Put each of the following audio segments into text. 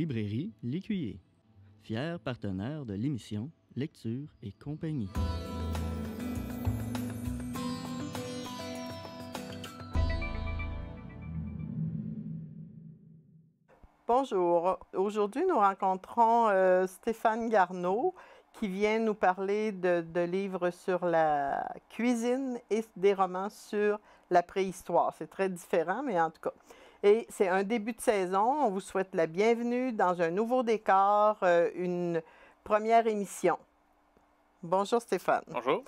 Librairie L'Écuyer, fier partenaire de l'émission Lecture et compagnie. Bonjour, aujourd'hui nous rencontrons euh, Stéphane Garneau qui vient nous parler de livres sur la cuisine et des romans sur la préhistoire. C'est très différent, mais en tout cas. Et c'est un début de saison. On vous souhaite la bienvenue dans un nouveau décor, euh, une première émission. Bonjour Stéphane. Bonjour.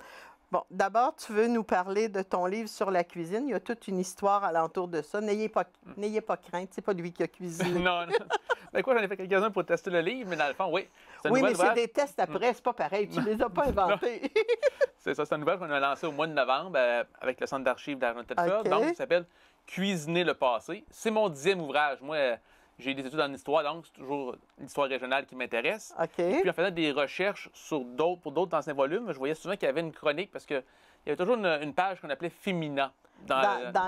Bon, d'abord, tu veux nous parler de ton livre sur la cuisine. Il y a toute une histoire alentour de ça. N'ayez pas, mm. n'ayez pas crainte, c'est pas lui qui a cuisiné. non, non. quoi, ben, j'en ai fait quelques-uns pour tester le livre, mais dans le fond, oui. Oui, mais c'est des tests après, mm. c'est pas pareil. Tu les as pas inventés. c'est ça, c'est une nouvelle qu'on a lancée au mois de novembre euh, avec le Centre d'archives de la Donc, ça s'appelle Cuisiner le passé. C'est mon dixième ouvrage. Moi, j'ai des études en histoire, donc c'est toujours l'histoire régionale qui m'intéresse. Puis en faisant des recherches sur d'autres, pour d'autres anciens volumes, je voyais souvent qu'il y avait une chronique parce qu'il y avait toujours une, page qu'on appelait Fémina. Dans,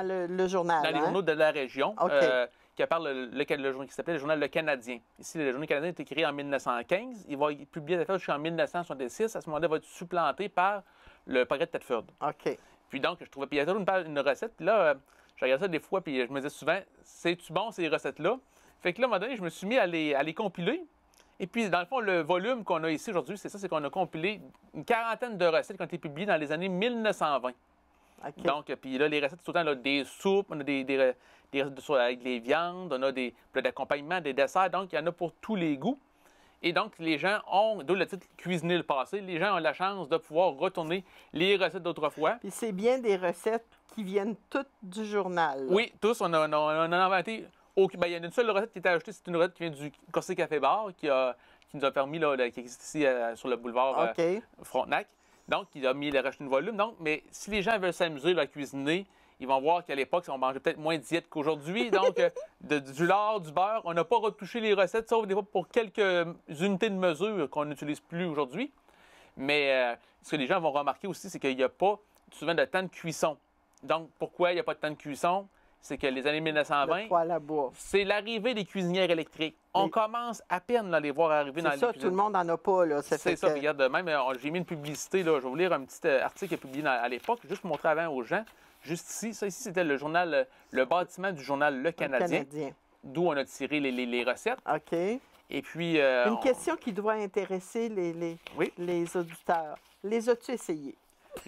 le, journal. Dans les hein? journaux de la région. Euh, qui parle le, le, journal qui s'appelait le journal Le Canadien. Ici, le journal Canadien a été créé en 1915. Il va publier des affaires jusqu'en 1966. À ce moment-là, il va être supplanté par le progrès de Thetford. OK. Puis donc, je trouvais. Puis il y a toujours une, recette. Puis là, euh, je regardais ça des fois, puis je me disais souvent, c'est-tu bon ces recettes-là? Fait que là, à un moment donné, je me suis mis à les, compiler. Et puis, dans le fond, le volume qu'on a ici aujourd'hui, c'est ça, c'est qu'on a compilé une quarantaine de recettes qui ont été publiées dans les années 1920. Donc, puis là, les recettes, c'est autant des soupes, on a des, des, des recettes avec les viandes, on a des plats d'accompagnement, des desserts. Donc, il y en a pour tous les goûts. Et donc, les gens ont, d'où le titre Cuisiner le passé, les gens ont la chance de pouvoir retourner les recettes d'autrefois. Puis c'est bien des recettes qui viennent toutes du journal. Oui, tous. On a, a, inventé. Ben, il y a une seule recette qui a été ajoutée. C'est une recette qui vient du Corsé Café Bar, qui, nous a permis, là, qui existe ici euh, sur le boulevard euh, Frontenac. Donc, il a mis les rachetées de volume. Donc, mais si les gens veulent s'amuser à cuisiner, ils vont voir qu'à l'époque, on mangé peut-être moins de diète qu'aujourd'hui. Donc, euh, du lard, du beurre, on n'a pas retouché les recettes, sauf des fois pour quelques unités de mesure qu'on n'utilise plus aujourd'hui. Mais ce que les gens vont remarquer aussi, c'est qu'il n'y a pas souvent de temps de cuisson. Donc, pourquoi il n'y a pas de temps de cuisson? C'est que les années 1920, c'est l'arrivée des cuisinières électriques. On commence à peine à les voir arriver dans les C'est ça, tout le monde n'en a pas. Là, c'est ça, regarde, même, euh, j'ai mis une publicité, là, je vais vous lire un petit euh, article publié à l'époque, juste pour montrer avant aux gens. Juste ici, ça ici, c'était le journal, euh, le bâtiment du journal Le Canadien, d'où on a tiré les, recettes. OK. Et puis. Une question qui doit intéresser les, les, les auditeurs. Les as-tu essayés?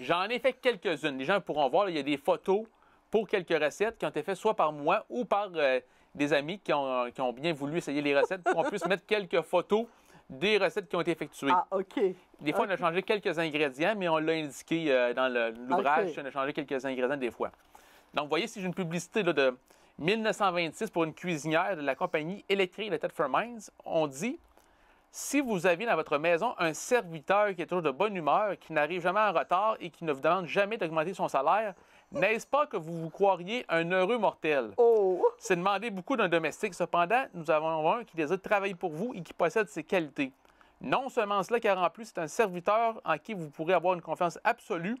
J'en ai fait quelques-unes. Les gens pourront voir, il y a des photos pour quelques recettes qui ont été faites soit par moi ou par euh, des amis qui ont, bien voulu essayer les recettes pour qu'on puisse mettre quelques photos des recettes qui ont été effectuées. Ah, OK. Des fois, on a changé quelques ingrédients, mais on l'a indiqué euh, dans l'ouvrage. On a changé quelques ingrédients des fois. Donc, vous voyez, si j'ai une publicité de 1926 pour une cuisinière de la compagnie Electric Tetford Mines, on dit si vous aviez dans votre maison un serviteur qui est toujours de bonne humeur, qui n'arrive jamais en retard et qui ne vous demande jamais d'augmenter son salaire, n'est-ce pas que vous vous croiriez un heureux mortel? Oh. C'est demander beaucoup d'un domestique. Cependant, nous avons un qui désire travailler pour vous et qui possède ses qualités. Non seulement cela, car en plus, c'est un serviteur en qui vous pourrez avoir une confiance absolue.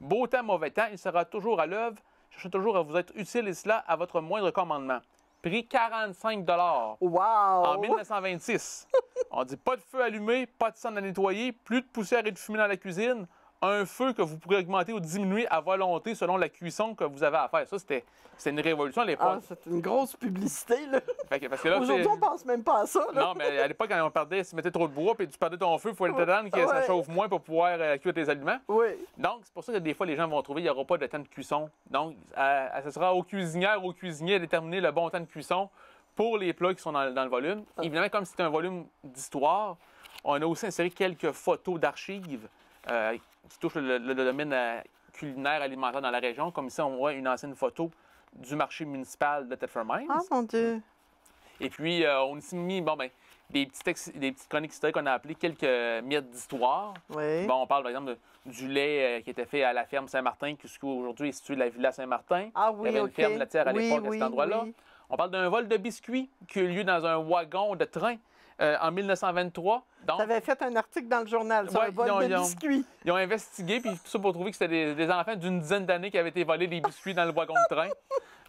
Beau temps, mauvais temps, il sera toujours à l'œuvre, cherchant toujours à vous être utile et cela à votre moindre commandement pris 45 en 1926. On dit pas de feu allumé, pas de sang à nettoyer, plus de poussière et de fumée dans la cuisine un feu que vous pourrez augmenter ou diminuer à volonté selon la cuisson que vous avez à faire. Ça, c'était une révolution à l'époque. Ah, c'est une grosse publicité, là. Aujourd'hui, on pense même pas à ça. Non, mais à l'époque, quand on perdait, si tu mettais trop de bois puis tu perdais ton feu, il faut le que ça chauffe moins pour pouvoir euh, cuire tes aliments. Oui. Donc, c'est pour ça que des fois, les gens vont trouver qu'il n'y aura pas de temps de cuisson. Donc, ce sera aux cuisinières, aux cuisiniers de déterminer le bon temps de cuisson pour les plats qui sont dans, le volume. Ah. Évidemment, comme c'est un volume d'histoire, on a aussi inséré quelques photos d'archives. Euh, qui touche le, domaine euh, culinaire alimentaire dans la région. Comme ici, on voit une ancienne photo du marché municipal de Thetford Ah, mon Dieu! Et puis, euh, on a mis bon, ben, des, des petites chroniques historiques qu'on a appelées quelques miettes d'histoire. Oui. Bon, on parle, par exemple, du lait euh, qui était fait à la ferme Saint-Martin, qui aujourd'hui est située la Villa Saint-Martin. Ah oui, Il y avait une ferme laitière à l'époque à cet endroit-là. On parle d'un vol de biscuits qui a eu lieu dans un wagon de train euh, en 1923. Donc, fait un article dans le journal sur le vol de biscuits. Ils ont investigué, puis tout ça pour trouver que c'était des, enfants d'une dizaine d'années qui avaient été volés des biscuits dans le wagon de train.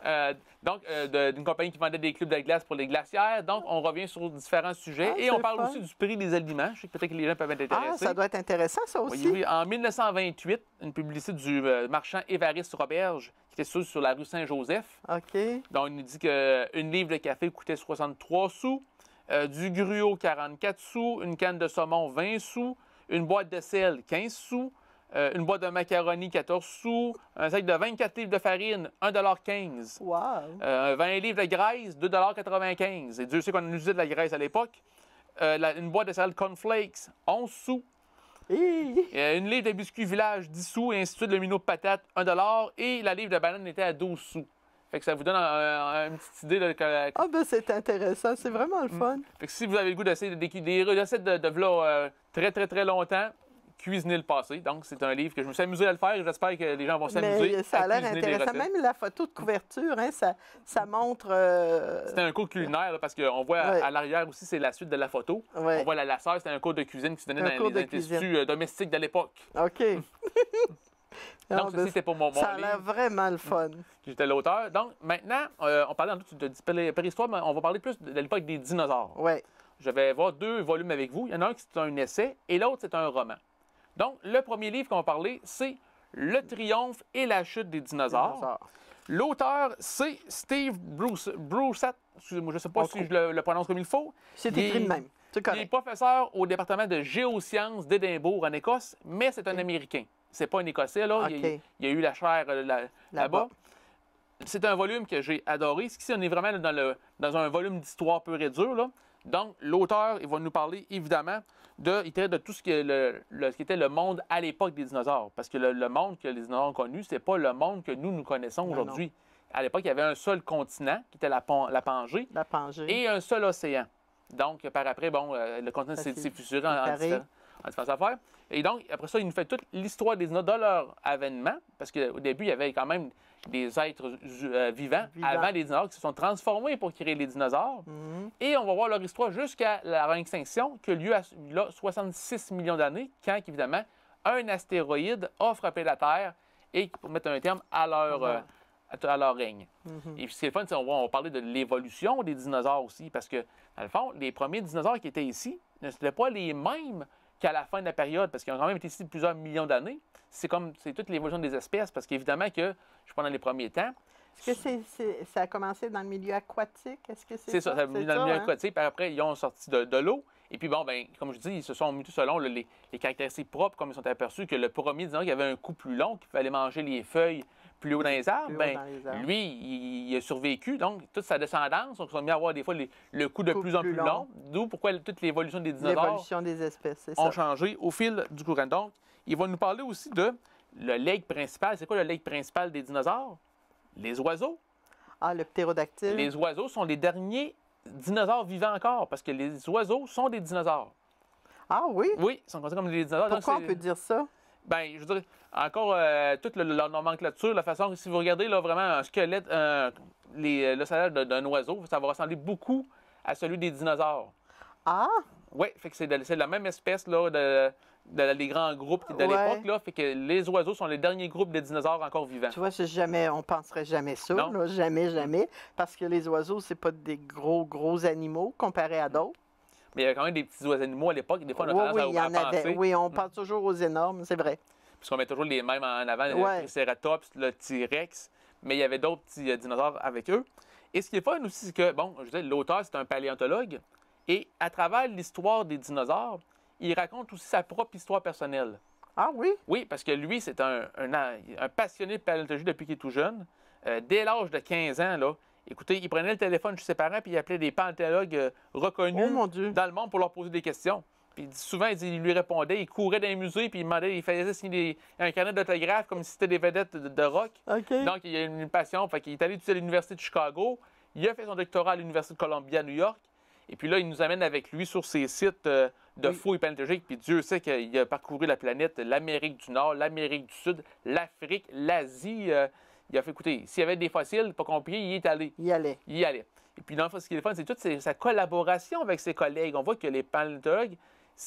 Euh, donc, euh, d'une compagnie qui vendait des clubs de glace pour les glacières. Donc, on revient sur différents sujets. Ah, et on parle aussi du prix des aliments. Je sais que peut-être que les gens peuvent être ah, intéressés. Ah, ça doit être intéressant, ça aussi. Oui, En 1928, une publicité du marchand Évariste Roberge, qui était sur, sur la rue Saint-Joseph. OK. Donc, il nous dit qu'une livre de café coûtait 63 sous. Euh, du gruau 44 sous, une canne de saumon 20 sous, une boîte de sel 15 sous, euh, une boîte de macaroni 14 sous, un sac de 24 livres de farine 1,15 20 euh, livres de graisse 2,95 Et Dieu sait qu'on utilisait de la graisse à l'époque. une boîte de sel cornflakes 11 sous. une livre de biscuits village 10 sous et ainsi de suite, le minot de patate 1 et la livre de banane était à 12 sous ça vous donne une petite idée. Ah, ben c'est intéressant. C'est vraiment le mm. fun. si vous avez le goût d'essayer des, de, de euh, très, très, très longtemps, Cuisiner le passé. Donc, c'est un livre que je me suis amusé à le faire. J'espère que les gens vont s'amuser. Ça a l'air intéressant. Même la photo de couverture, hein, ça, ça, montre. c'est euh, C'était un cours culinaire parce qu'on voit à l'arrière aussi, c'est la suite de la photo. On voit la, la c'était un cours de cuisine qui se donnait dans les, instituts euh, domestiques de l'époque. OK. Ah, Donc, ben, c'était pour mon, Ça a vraiment le fun. Mm. J'étais l'auteur. Donc, maintenant, euh, on parlait en peu de préhistoire, mais on va parler plus de l'époque des dinosaures. Oui. Je vais avoir deux volumes avec vous. Il y en a un qui est un essai et l'autre, c'est un roman. Donc, le premier livre qu'on va parler, c'est Le triomphe et la chute des dinosaures. L'auteur, c'est Steve Bruce, Broussat. Excusez-moi, je ne sais pas si je le, prononce comme il faut. C'est écrit de même. Il est professeur au département de géosciences d'Édimbourg, en Écosse, mais c'est un Américain. C'est pas un Écossais, là. Il, y a eu la chair euh, là-bas. c'est un volume que j'ai adoré. Ce on est vraiment dans, un volume d'histoire peu et Donc, l'auteur, il va nous parler évidemment de, il traite de tout ce, qui le, était le monde à l'époque des dinosaures. Parce que le, monde que les dinosaures ont connu, ce n'est pas le monde que nous, nous connaissons aujourd'hui. À l'époque, il y avait un seul continent, qui était la, Pangée, la Pangée, et un seul océan. Donc, par après, bon, euh, le continent s'est fissuré en, en, différentes affaires. Et donc, après ça, il nous fait toute l'histoire des de leur avènement, parce qu'au début, il y avait quand même des êtres euh, vivants avant les dinosaures qui se sont transformés pour créer les dinosaures. Mhm. Et on va voir leur histoire jusqu'à leur extinction, qui a lieu à là, 66 millions d'années, quand, évidemment, un astéroïde a frappé la Terre et pour mettre un terme à leur, euh, à, leur règne. Mhm. Et c'est le fun, on va, parler de l'évolution des dinosaures aussi, parce que, dans le fond, les premiers dinosaures qui étaient ici ne pas les mêmes qu'à la fin de la période, parce qu'ils ont quand même été ici plusieurs millions d'années. C'est comme c'est toute l'évolution des espèces, parce qu'évidemment que, je prends dans les premiers temps, est-ce que ça a commencé dans le milieu aquatique? Est-ce que c'est, ça? ça? ça dans le milieu hein? aquatique. Puis après, ils ont sorti de, l'eau. Et puis, bon, ben, comme je dis, ils se sont mutés selon les, caractéristiques propres, comme ils sont aperçus que le premier, il qu'il avait un coup plus long, qu'il fallait manger les feuilles plus haut dans les arbres, ben, lui, il, a survécu. Donc, toute sa descendance, donc, ils ont mis à avoir des fois le coup de plus, en plus long. D'où pourquoi toute l'évolution des dinosaures l'évolution des espèces, ont ça. changé au fil du courant. Donc, il va nous parler aussi de le leg principal. C'est quoi le leg principal des dinosaures? Les oiseaux. Ah, le ptérodactyle. Les oiseaux sont les derniers dinosaures vivants encore, parce que les oiseaux sont des dinosaures. Ah oui? Oui, ils sont considérés comme des dinosaures. Pourquoi on peut dire ça? ben, je veux encore euh, toute la leur nomenclature, la façon, si vous regardez là, vraiment un squelette, le salaire d'un oiseau, ça va ressembler beaucoup à celui des dinosaures. Ah! Oui, c'est de, la même espèce là, de, des grands groupes de l'époque. Là, fait que les oiseaux sont les derniers groupes de dinosaures encore vivants. Tu vois, jamais, on penserait jamais ça, jamais, jamais, parce que les oiseaux, c'est pas des gros, gros animaux comparés à d'autres mais il y avait quand même des petits oiseaux animaux à l'époque. Des fois, on a oui, Oui, on mm. parle toujours aux énormes, c'est vrai. Puisqu'on met toujours les mêmes en avant, le Triceratops, le T-Rex, mais il y avait d'autres petits euh, dinosaures avec eux. Et ce qui est fun aussi, c'est que, bon, je disais, l'auteur, c'est un paléontologue, et à travers l'histoire des dinosaures, il raconte aussi sa propre histoire personnelle. Ah oui? Oui, parce que lui, c'est un, passionné de paléontologie depuis qu'il est tout jeune. Euh, dès l'âge de 15 ans, là, Écoutez, il prenait le téléphone chez ses parents puis il appelait des panthéologues euh, reconnus oh, dans le monde pour leur poser des questions. Puis souvent, il lui répondait, il courait dans les musées, puis il demandait, il faisait signer un carnet d'autographe comme si c'était des vedettes de, rock. Donc, il a une passion. Il est allé étudier à l'Université de Chicago. Il a fait son doctorat à l'Université de Columbia, à New York. Et puis là, il nous amène avec lui sur ses sites euh, de faux fouilles panthéologiques. Puis Dieu sait qu'il a parcouru la planète, l'Amérique du Nord, l'Amérique du Sud, l'Afrique, l'Asie. Euh, il a fait écoutez, s'il y avait des fossiles pas compliqué, il y est allé. Il y allait. Il y allait. Et puis, dans ce qui est fun, c'est toute sa collaboration avec ses collègues. On voit que les paléontologues,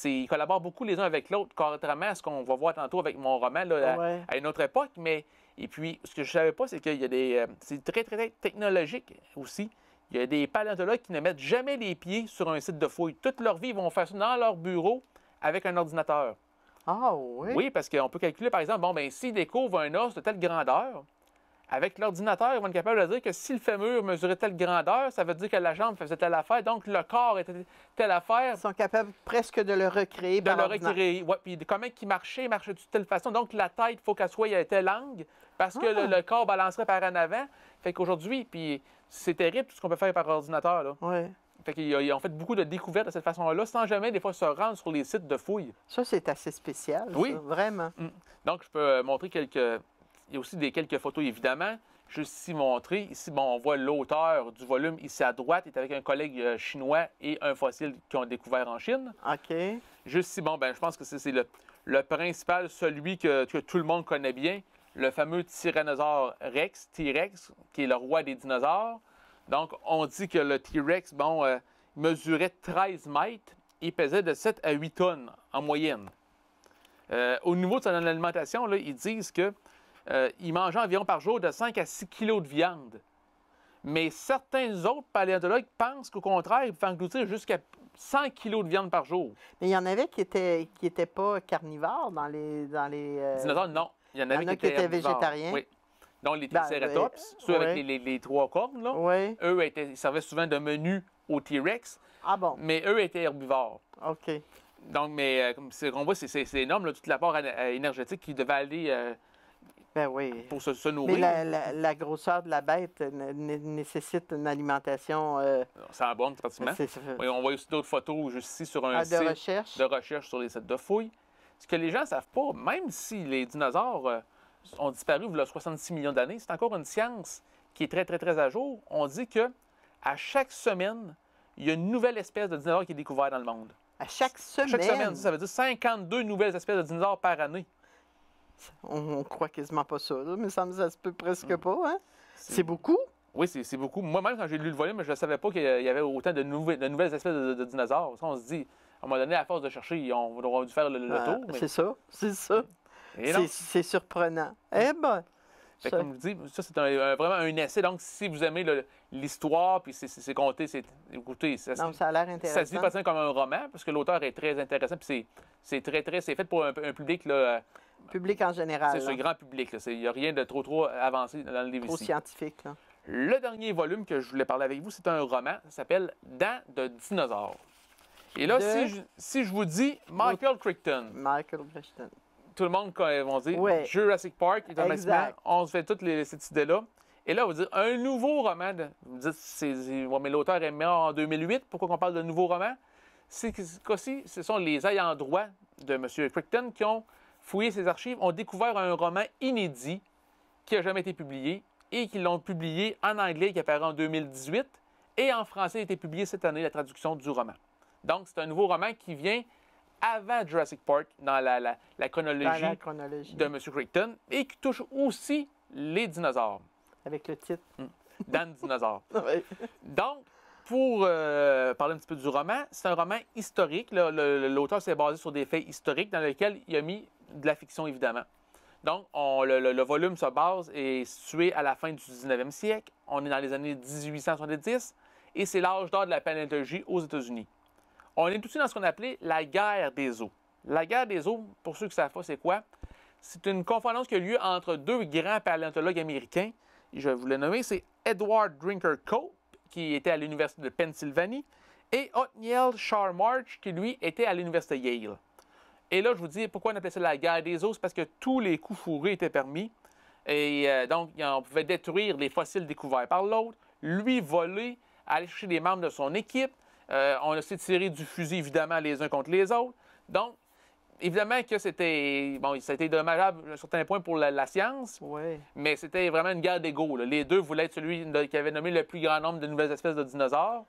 ils collaborent beaucoup les uns avec l'autre, contrairement à ce qu'on va voir tantôt avec mon roman à, une autre époque. Mais et puis, ce que je ne savais pas, c'est qu'il y a des, euh, c'est très, très, très technologique aussi. Il y a des paléontologues qui ne mettent jamais les pieds sur un site de fouille. Toute leur vie, ils vont faire ça dans leur bureau avec un ordinateur. Ah oui? Oui, parce qu'on peut calculer, par exemple, bon, ben, s'ils découvrent un os de telle grandeur, avec l'ordinateur, ils vont être capables de dire que si le fémur mesurait telle grandeur, ça veut dire que la jambe faisait telle affaire, donc le corps était telle affaire. Ils sont capables presque de le recréer. De le recréer, oui. Puis comment il marchait, il marchait de telle façon. Donc la tête, il faut qu'elle soit à telle angle, parce que ah. le, corps balancerait par en avant. Fait qu'aujourd'hui, puis c'est terrible tout ce qu'on peut faire par ordinateur. Là. Oui. Fait qu'ils ont fait beaucoup de découvertes de cette façon-là, sans jamais, des fois, se rendre sur les sites de fouilles. Ça, c'est assez spécial. Oui. vraiment. Mm. Donc, je peux euh, montrer quelques il y a aussi des quelques photos, évidemment. Juste ici montré. Ici, bon, on voit l'auteur du volume ici à droite est avec un collègue euh, chinois et un fossile qu'ils ont découvert en Chine. OK. Juste ici, bon, ben, je pense que c'est le, principal, celui que, tout le monde connaît bien, le fameux tyrannosaure Rex, T-Rex, qui est le roi des dinosaures. Donc, on dit que le T-Rex, bon, euh, mesurait 13 mètres et pesait de 7 à 8 tonnes en moyenne. Euh, au niveau de son alimentation, là, ils disent que euh, ils mangeaient environ par jour de 5 à 6 kilos de viande. Mais certains autres paléontologues pensent qu'au contraire, ils pouvaient engloutir jusqu'à 100 kilos de viande par jour. Mais il y en avait qui n'étaient qui pas carnivores dans les... Dans les euh, non. Il y en avait qui, étaient, végétariens. Oui. Donc, les ben, Triceratops, euh, ceux avec les, trois cornes, là, eux étaient, ils servaient souvent de menu au T-Rex. Ah bon? Mais eux étaient herbivores. OK. Donc, mais comme on voit, c'est énorme, là, la part énergétique qui devait aller ben oui. Pour se, nourrir. Mais la, grosseur de la bête nécessite une alimentation. Euh, ça abonde pratiquement. on voit aussi d'autres photos juste ici sur un ah, site de recherche sur les sites de fouilles. Ce que les gens ne savent pas, même si les dinosaures euh, ont disparu il y a 66 millions d'années, c'est encore une science qui est très, très, très à jour. On dit que à chaque semaine, il y a une nouvelle espèce de dinosaure qui est découverte dans le monde. À chaque semaine? À chaque semaine, ça veut dire 52 nouvelles espèces de dinosaures par année. On, croit quasiment pas ça, mais ça, ne se peut presque hmm. pas. Hein? C'est beaucoup. Oui, c'est beaucoup. Moi-même, quand j'ai lu le volume, je ne savais pas qu'il y avait autant de, nouvelles, de nouvelles espèces de, dinosaures. on se dit, à un moment donné, à force de chercher, on aura dû faire le, tour. C'est ça, c'est ça. C'est surprenant. Eh ben, comme je dis, ça, c'est vraiment un essai. Donc, si vous aimez l'histoire, puis c'est compté, c'est. Écoutez, ça, ça a l'air intéressant. Ça se dit comme un roman, parce que l'auteur est très intéressant, puis c'est très, très. C'est fait pour un, public Public en général. C'est ce grand public. Il n'y a rien de trop, trop avancé dans le livre trop scientifique. Le dernier volume que je voulais parler avec vous, c'est un roman. Ça s'appelle Dents de dinosaures ». Et là, si, je, vous dis Michael Crichton. Michael Crichton. Tout le monde va dire Jurassic Park, on se fait toutes les, idées là Et là, vous dire un nouveau roman. Vous vous dites, mais l'auteur est mort en 2008. Pourquoi on parle de nouveau roman? C'est aussi, ce sont les ayants droit de M. Crichton qui ont fouillé ses archives, ont découvert un roman inédit qui n'a jamais été publié et qui l'ont publié en anglais, qui apparaît en 2018, et en français a été publié cette année, la traduction du roman. Donc, c'est un nouveau roman qui vient avant Jurassic Park dans la, chronologie, de M. Crichton et qui touche aussi les dinosaures. Avec le titre. Hum. Dan Dinosaure. Donc, pour euh, parler un petit peu du roman, c'est un roman historique. L'auteur s'est basé sur des faits historiques dans lesquels il a mis de la fiction, évidemment. Donc, le, volume se base et est situé à la fin du 19e siècle. On est dans les années 1870 et c'est l'âge d'or de la paléontologie aux États-Unis. On est tout de suite dans ce qu'on appelait la guerre des eaux. La guerre des eaux, pour ceux qui savent pas c'est quoi, c'est une conférence qui a lieu entre deux grands paléontologues américains. Je vais vous les nommer, c'est Edward Drinker Cope, qui était à l'Université de Pennsylvanie, et Othniel Sharmarch, qui lui était à l'Université Yale. Et là, je vous dis pourquoi on appelait ça la guerre des os, parce que tous les coups fourrés étaient permis. Et euh, donc, on pouvait détruire les fossiles découverts par l'autre, lui voler, aller chercher des membres de son équipe. Euh, on a aussi tiré du fusil, évidemment, les uns contre les autres. Donc, évidemment que c'était. Bon, ça a été dommageable à un certain point pour la, science, mais c'était vraiment une guerre d'ego. Les deux voulaient être celui qui avait nommé le plus grand nombre de nouvelles espèces de dinosaures.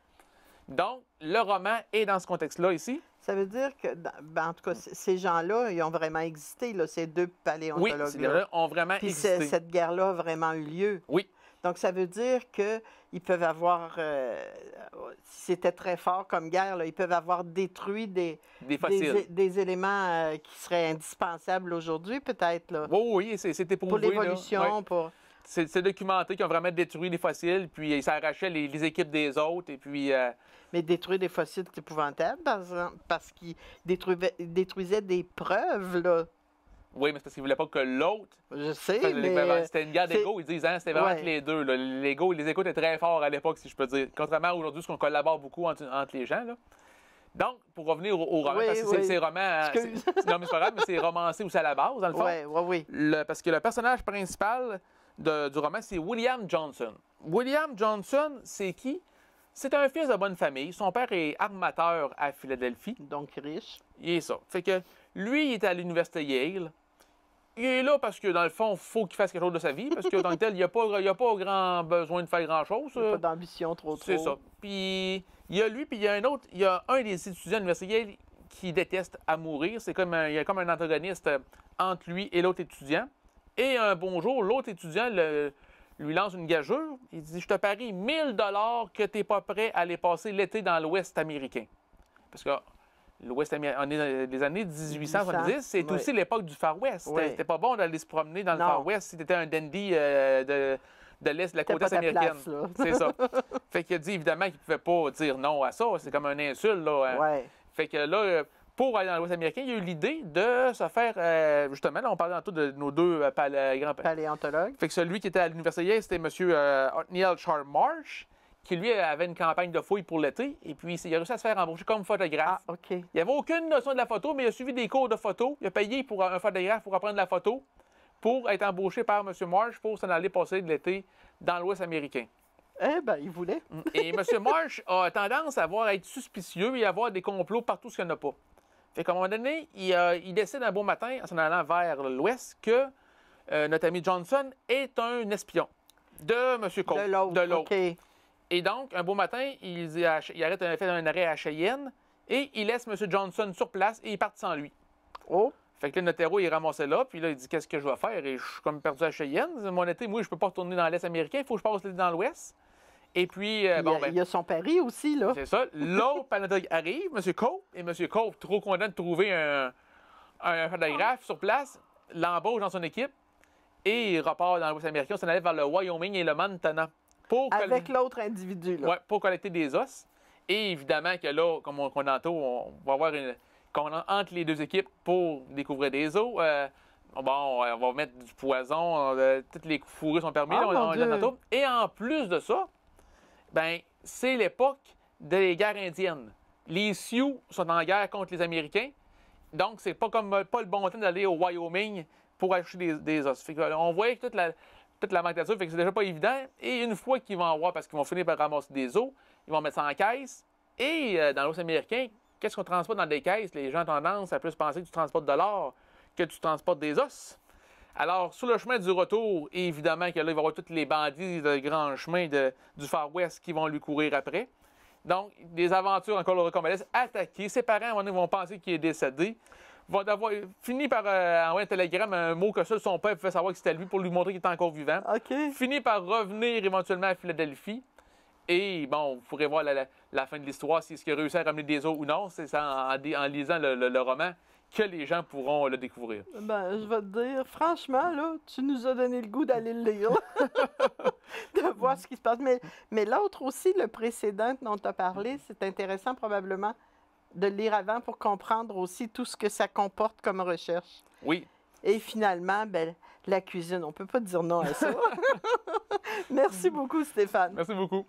Donc, le roman est dans ce contexte-là ici. Ça veut dire que, ben, en tout cas, mm. ces gens-là, ils ont vraiment existé, là, ces deux paléontologues-là. Oui, ont vraiment existé. cette guerre-là a vraiment eu lieu. Oui. Donc, ça veut dire qu'ils peuvent avoir, euh, c'était très fort comme guerre, ils peuvent avoir détruit des, des, éléments euh, qui seraient indispensables aujourd'hui, peut-être. Oui, oui, c'était pour Pour l'évolution, pour c'est documenté qu'ils ont vraiment détruit les fossiles, puis ils s'arrachaient les, équipes des autres, et puis... Euh, mais détruire des fossiles, c'est épouvantable, parce, qu'ils détruisaient des preuves, là. Oui, mais c'est parce qu'ils voulaient pas que l'autre... Je sais, C'était une guerre d'ego, ils disent, hein, c'était vraiment entre les deux. L'ego et les écoutes étaient très forts à l'époque, si je peux dire. Contrairement à aujourd'hui, où qu'on collabore beaucoup entre, les gens, là. Donc, pour revenir au, romans, roman, parce que c'est roman. Hein, mais c'est pas grave, mais c'est romancé aussi à la base, dans le fond. Oui, oui, oui. parce que le personnage principal, du roman, c'est William Johnson. William Johnson, c'est qui? C'est un fils de bonne famille. Son père est armateur à Philadelphie. Donc riche. Il ça. Fait que lui, il est à l'université Yale. Il est là parce que, dans le fond, faut qu'il fasse quelque chose de sa vie, parce que, dans tel, il n'y a, pas, a pas grand besoin de faire grand-chose. pas euh. d'ambition trop trop. C'est ça. Puis, il y a lui, puis il y a un autre. Il y a un des étudiants de l'université Yale qui déteste à mourir. C'est comme il y a comme un antagoniste euh, entre lui et l'autre étudiant. Et un bonjour, l'autre étudiant lui lance une gageure. Il dit Je te parie 1000 que tu n'es pas prêt à aller passer l'été dans l'Ouest américain. Parce que l'Ouest américain, on est dans les années 1870, c'est aussi l'époque du Far West. C'était pas bon d'aller se promener dans le Far West si tu étais un dandy euh, de l'Est de la côte est américaine. C'est ça. fait qu'il a dit évidemment qu'il ne pouvait pas dire non à ça. C'est comme un insulte. Là, hein. Fait que là, euh, pour aller dans l'Ouest américain, il y a eu l'idée de se faire, euh, justement, là, on parlait tout de nos deux grands euh, euh, grands paléontologues. Fait que celui qui était à l'université, c'était M. Neil Charles Marsh, qui lui avait une campagne de fouilles pour l'été, et puis il a réussi à se faire embaucher comme photographe. Ah, OK. Il n'y avait aucune notion de la photo, mais il a suivi des cours de photo. Il a payé pour un photographe pour apprendre la photo, pour être embauché par M. Marsh pour s'en aller passer de l'été dans l'Ouest américain. Eh bien, il voulait. et M. Marsh a tendance à avoir à être suspicieux et à avoir des complots partout ce qu'il n'y en a pas. Fait qu'à un moment donné, euh, il, décide un beau matin, en s'en allant vers l'ouest, que euh, notre ami Johnson est un espion de M. Cole. De l'autre. Et donc, un beau matin, il, arrête un, un arrêt à Cheyenne et il laisse M. Johnson sur place et il part sans lui. Oh! Fait que là, notre héros, il ramassait là, puis là, il dit Qu'est-ce que je vais faire Et je suis comme perdu à Cheyenne. Mon été, moi, je peux pas retourner dans l'Est américain, il faut que je passe dans l'Ouest. Et puis, euh, euh, ben il, y a son pari aussi, là. C'est ça. L'autre Panathinaikos arrive, M. Cope, et M. Cope, trop content de trouver un, un photographe sur place, l'embauche dans son équipe, et il repart dans l'Ouest américain. On s'en allait vers le Wyoming et le Montana. Pour Avec l'autre individu, là. pour collecter des os. Et évidemment que là, comme on, on on va avoir une qu'on entre les deux équipes pour découvrir des os. Euh, bon, on va mettre du poison, toutes les fourrures sont permises, ah, on, Et en plus de ça, ben, c'est l'époque des guerres indiennes. Les Sioux sont en guerre contre les Américains, donc c'est pas comme pas le bon temps d'aller au Wyoming pour acheter des, os. on voit que toute la, toute la c'est déjà pas évident. Et une fois qu'ils vont avoir, parce qu'ils vont finir par ramasser des os, ils vont mettre ça en caisse. Et euh, dans l'os américain, qu'est-ce qu'on transporte dans des caisses? Les gens ont tendance à plus penser que tu transportes de l'or que tu transportes des os. Alors, sur le chemin du retour, évidemment que il va y avoir tous les bandits de grand chemin du Far West qui vont lui courir après. Donc, des aventures encore le reconvalesce, attaqué. Ses parents, vont penser qu'il est décédé. Vont avoir fini par euh, envoyer un télégramme, un mot que seul son père pouvait savoir que c'était lui pour lui montrer qu'il était encore vivant. Fini par revenir éventuellement à Philadelphie. Et bon, vous pourrez voir la, fin de l'histoire, si ce qu'il a réussi à ramener des eaux ou non, c'est ça en, lisant le roman que les gens pourront euh, le découvrir. Ben, je vais te dire, franchement, là, tu nous as donné le goût d'aller le lire, de voir ce qui se passe. Mais, mais l'autre aussi, le précédent dont tu as parlé, mm-hmm. c'est intéressant probablement de le lire avant pour comprendre aussi tout ce que ça comporte comme recherche. Oui. Et finalement, ben, la cuisine, on ne peut pas dire non à ça. Merci beaucoup, Stéphane. Merci beaucoup.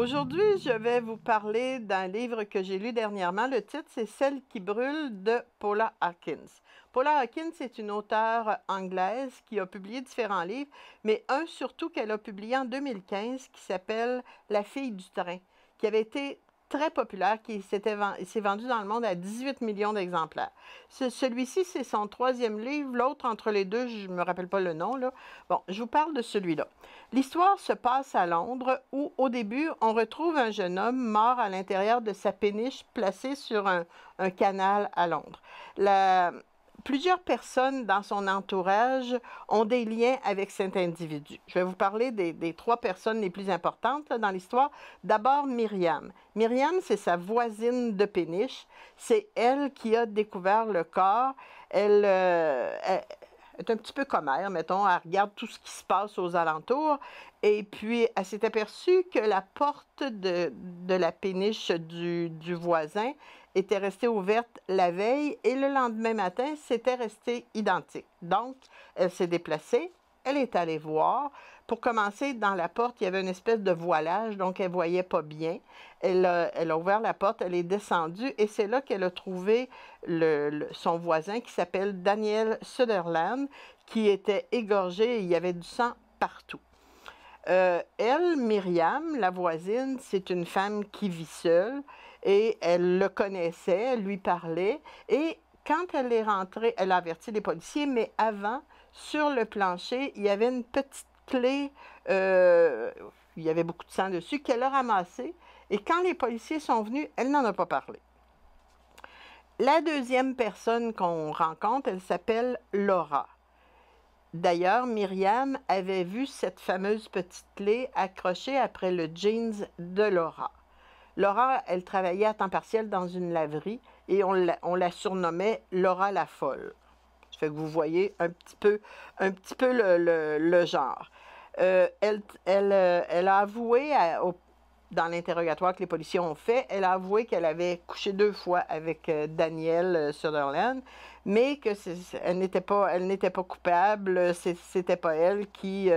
Aujourd'hui, je vais vous parler d'un livre que j'ai lu dernièrement. Le titre, c'est Celle qui brûle de Paula Hawkins. Paula Hawkins est une auteure anglaise qui a publié différents livres, mais un surtout qu'elle a publié en 2015 qui s'appelle La fille du train, qui avait été très populaire qui s'est vendu dans le monde à 18 millions d'exemplaires. Celui-ci, c'est son troisième livre. L'autre, entre les deux, je ne me rappelle pas le nom. Là. Bon, je vous parle de celui-là. L'histoire se passe à Londres où, au début, on retrouve un jeune homme mort à l'intérieur de sa péniche placée sur un, canal à Londres. Plusieurs personnes dans son entourage ont des liens avec cet individu. Je vais vous parler des, trois personnes les plus importantes dans l'histoire. D'abord, Myriam. Myriam, c'est sa voisine de péniche. C'est elle qui a découvert le corps. Elle, euh, elle est un petit peu commère, mettons, elle regarde tout ce qui se passe aux alentours, et puis elle s'est aperçue que la porte de, la péniche du, du, voisin était restée ouverte la veille, et le lendemain matin, c'était resté identique. Donc, elle s'est déplacée, elle est allée voir, pour commencer, dans la porte, il y avait une espèce de voilage, donc elle voyait pas bien. Elle a, ouvert la porte, elle est descendue, et c'est là qu'elle a trouvé son voisin qui s'appelle Daniel Sutherland, qui était égorgé et il y avait du sang partout. Euh, elle, Myriam, la voisine, c'est une femme qui vit seule et elle le connaissait, elle lui parlait et quand elle est rentrée, elle a averti les policiers, mais avant, sur le plancher, il y avait une petite clé, euh, il y avait beaucoup de sang dessus, qu'elle a ramassé Et quand les policiers sont venus, elle n'en a pas parlé. La deuxième personne qu'on rencontre, elle s'appelle Laura. D'ailleurs, Myriam avait vu cette fameuse petite clé accrochée après le jeans de Laura. Laura, elle travaillait à temps partiel dans une laverie et on la surnommait Laura la folle. Fait que vous voyez un petit peu, un petit peu le, le, genre. Euh, elle, elle, euh, elle, a avoué au, dans l'interrogatoire que les policiers ont fait, elle a avoué qu'elle avait couché deux fois avec euh, Daniel Sutherland, mais que elle n'était pas, n'était pas coupable. C'était pas elle qui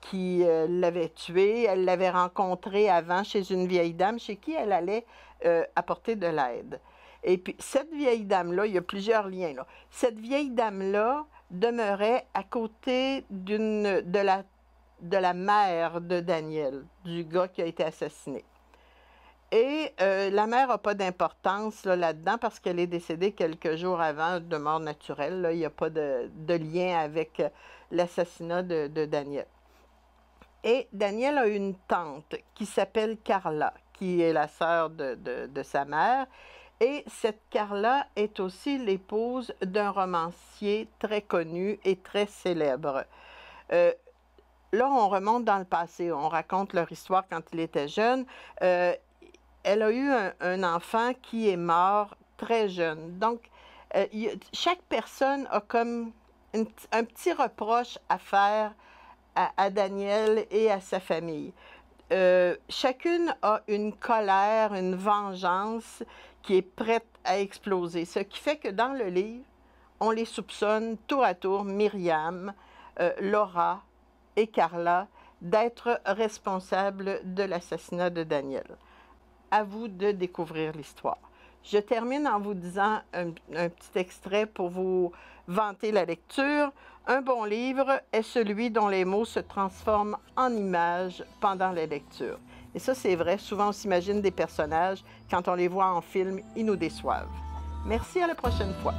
qui l'avait tué. Elle l'avait rencontré avant chez une vieille dame chez qui elle allait apporter de l'aide. Et puis, cette vieille dame-là, il y a plusieurs liens, là. Cette vieille dame-là demeurait à côté de la, mère de Daniel, du gars qui a été assassiné. Et euh, la mère n'a pas d'importance là, là-dedans parce qu'elle est décédée quelques jours avant de mort naturelle. Là. Il n'y a pas de, lien avec euh, l'assassinat de, Daniel. Et Daniel a une tante qui s'appelle Carla, qui est la sœur de, sa mère et cette Carla est aussi l'épouse d'un romancier très connu et très célèbre. Euh, là, on remonte dans le passé, on raconte leur histoire quand il était jeune. Euh, elle a eu un, enfant qui est mort très jeune. Donc, euh, chaque personne a comme un petit reproche à faire à, Daniel et à sa famille. chacune a une colère, une vengeance qui est prête à exploser. Ce qui fait que dans le livre, on les soupçonne tour à tour, Myriam, euh, Laura et Carla, d'être responsables de l'assassinat de Daniel. À vous de découvrir l'histoire. Je termine en vous disant un, petit extrait pour vous vanter la lecture. Un bon livre est celui dont les mots se transforment en images pendant la lecture. Et ça, c'est vrai, souvent on s'imagine des personnages. Quand on les voit en film, ils nous déçoivent. Merci, à la prochaine fois.